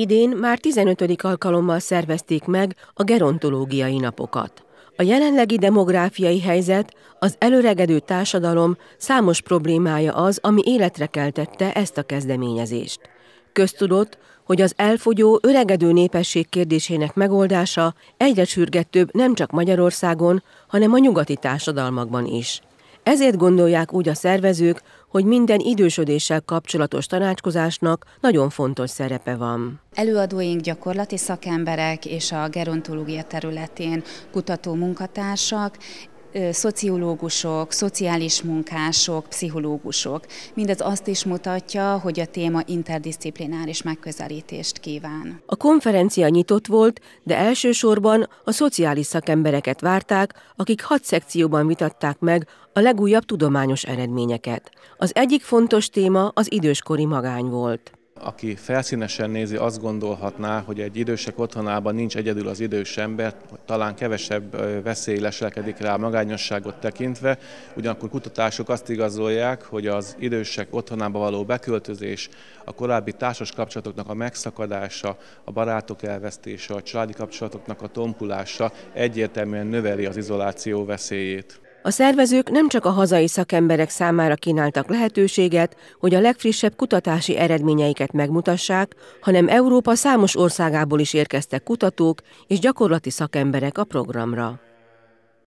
Idén már 15. alkalommal szervezték meg a gerontológiai napokat. A jelenlegi demográfiai helyzet, az előregedő társadalom számos problémája az, ami életre keltette ezt a kezdeményezést. Köztudott, hogy az elfogyó, öregedő népesség kérdésének megoldása egyre sürgettőbb nem csak Magyarországon, hanem a nyugati társadalmakban is. Ezért gondolják úgy a szervezők, hogy minden idősödéssel kapcsolatos tanácskozásnak nagyon fontos szerepe van. Előadóink gyakorlati szakemberek és a gerontológia területén kutató munkatársak, szociológusok, szociális munkások, pszichológusok. Mindez azt is mutatja, hogy a téma interdisziplináris megközelítést kíván. A konferencia nyitott volt, de elsősorban a szociális szakembereket várták, akik hat szekcióban vitatták meg a legújabb tudományos eredményeket. Az egyik fontos téma az időskori magány volt. Aki felszínesen nézi, azt gondolhatná, hogy egy idősek otthonában nincs egyedül az idős ember, talán kevesebb veszély leselkedik rá a magányosságot tekintve, ugyanakkor kutatások azt igazolják, hogy az idősek otthonába való beköltözés, a korábbi társas kapcsolatoknak a megszakadása, a barátok elvesztése, a családi kapcsolatoknak a tompulása egyértelműen növeli az izoláció veszélyét. A szervezők nem csak a hazai szakemberek számára kínáltak lehetőséget, hogy a legfrissebb kutatási eredményeiket megmutassák, hanem Európa számos országából is érkeztek kutatók és gyakorlati szakemberek a programra.